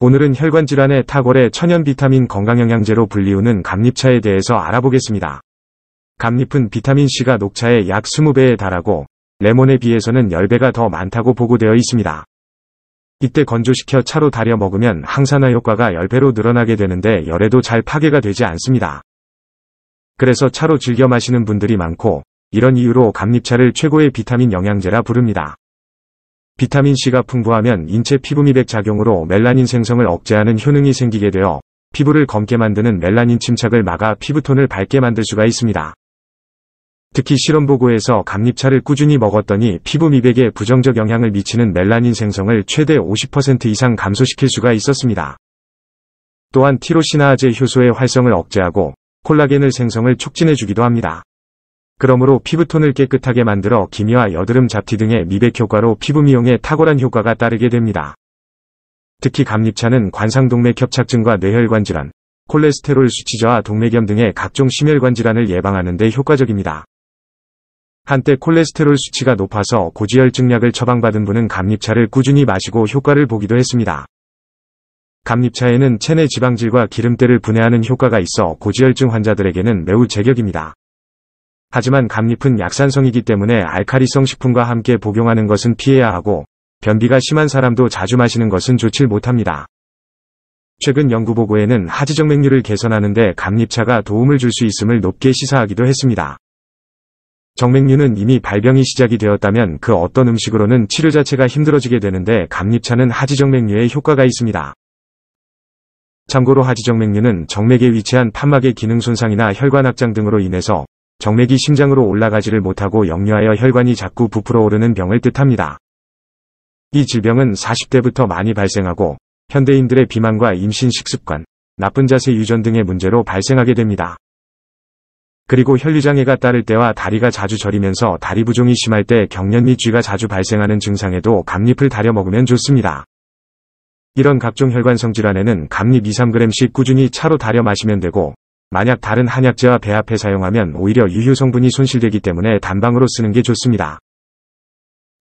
오늘은 혈관 질환의 탁월의 천연 비타민 건강영양제로 불리우는 감잎차에 대해서 알아보겠습니다. 감잎은 비타민C가 녹차의 약 20배에 달하고 레몬에 비해서는 10배가 더 많다고 보고되어 있습니다. 이때 건조시켜 차로 달여 먹으면 항산화 효과가 10배로 늘어나게 되는데 열에도 잘 파괴가 되지 않습니다. 그래서 차로 즐겨 마시는 분들이 많고 이런 이유로 감잎차를 최고의 비타민 영양제라 부릅니다. 비타민C가 풍부하면 인체 피부미백 작용으로 멜라닌 생성을 억제하는 효능이 생기게 되어 피부를 검게 만드는 멜라닌 침착을 막아 피부톤을 밝게 만들 수가 있습니다. 특히 실험 보고에서 감잎차를 꾸준히 먹었더니 피부 미백에 부정적 영향을 미치는 멜라닌 생성을 최대 50% 이상 감소시킬 수가 있었습니다. 또한 티로시나아제 효소의 활성을 억제하고 콜라겐을 생성을 촉진해주기도 합니다. 그러므로 피부톤을 깨끗하게 만들어 기미와 여드름 잡티 등의 미백 효과로 피부 미용에 탁월한 효과가 따르게 됩니다. 특히 감잎차는 관상동맥 협착증과 뇌혈관 질환, 콜레스테롤 수치 저하 동맥염 등의 각종 심혈관 질환을 예방하는 데 효과적입니다. 한때 콜레스테롤 수치가 높아서 고지혈증약을 처방받은 분은 감잎차를 꾸준히 마시고 효과를 보기도 했습니다. 감잎차에는 체내 지방질과 기름때를 분해하는 효과가 있어 고지혈증 환자들에게는 매우 제격입니다. 하지만 감잎은 약산성이기 때문에 알카리성 식품과 함께 복용하는 것은 피해야 하고 변비가 심한 사람도 자주 마시는 것은 좋질 못합니다. 최근 연구보고에는 하지정맥류를 개선하는데 감잎차가 도움을 줄 수 있음을 높게 시사하기도 했습니다. 정맥류는 이미 발병이 시작이 되었다면 그 어떤 음식으로는 치료 자체가 힘들어지게 되는데 감잎차는 하지정맥류에 효과가 있습니다. 참고로 하지정맥류는 정맥에 위치한 판막의 기능 손상이나 혈관 확장 등으로 인해서 정맥이 심장으로 올라가지를 못하고 역류하여 혈관이 자꾸 부풀어 오르는 병을 뜻합니다. 이 질병은 40대부터 많이 발생하고 현대인들의 비만과 임신 식습관, 나쁜 자세 유전 등의 문제로 발생하게 됩니다. 그리고 혈류장애가 따를 때와 다리가 자주 저리면서 다리 부종이 심할 때 경련 및 쥐가 자주 발생하는 증상에도 감잎을 다려 먹으면 좋습니다. 이런 각종 혈관성 질환에는 감잎 2-3g씩 꾸준히 차로 다려 마시면 되고 만약 다른 한약재와 배합해 사용하면 오히려 유효 성분이 손실되기 때문에 단방으로 쓰는 게 좋습니다.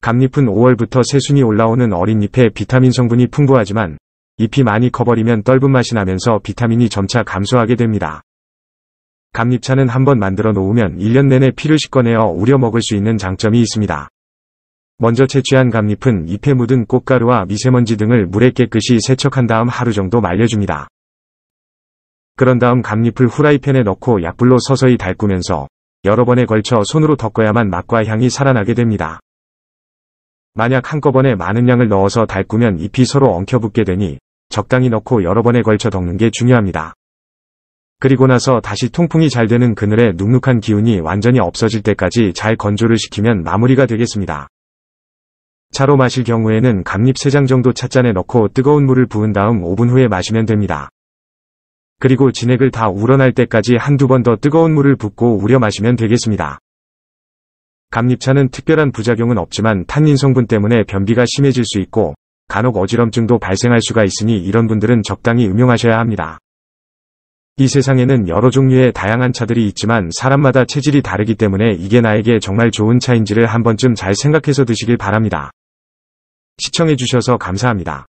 감잎은 5월부터 새순이 올라오는 어린 잎에 비타민 성분이 풍부하지만 잎이 많이 커버리면 떫은 맛이 나면서 비타민이 점차 감소하게 됩니다. 감잎차는 한번 만들어 놓으면 1년 내내 피를 씻어내어 우려 먹을 수 있는 장점이 있습니다. 먼저 채취한 감잎은 잎에 묻은 꽃가루와 미세먼지 등을 물에 깨끗이 세척한 다음 하루 정도 말려줍니다. 그런 다음 감잎을 후라이팬에 넣고 약불로 서서히 달구면서 여러 번에 걸쳐 손으로 덮어야만 맛과 향이 살아나게 됩니다. 만약 한꺼번에 많은 양을 넣어서 달구면 잎이 서로 엉켜붙게 되니 적당히 넣고 여러 번에 걸쳐 덮는 게 중요합니다. 그리고 나서 다시 통풍이 잘 되는 그늘에 눅눅한 기운이 완전히 없어질 때까지 잘 건조를 시키면 마무리가 되겠습니다. 차로 마실 경우에는 감잎 3장 정도 찻잔에 넣고 뜨거운 물을 부은 다음 5분 후에 마시면 됩니다. 그리고 진액을 다 우러날 때까지 한두 번 더 뜨거운 물을 붓고 우려 마시면 되겠습니다. 감잎차는 특별한 부작용은 없지만 탄닌 성분 때문에 변비가 심해질 수 있고 간혹 어지럼증도 발생할 수가 있으니 이런 분들은 적당히 음용하셔야 합니다. 이 세상에는 여러 종류의 다양한 차들이 있지만 사람마다 체질이 다르기 때문에 이게 나에게 정말 좋은 차인지를 한 번쯤 잘 생각해서 드시길 바랍니다. 시청해주셔서 감사합니다.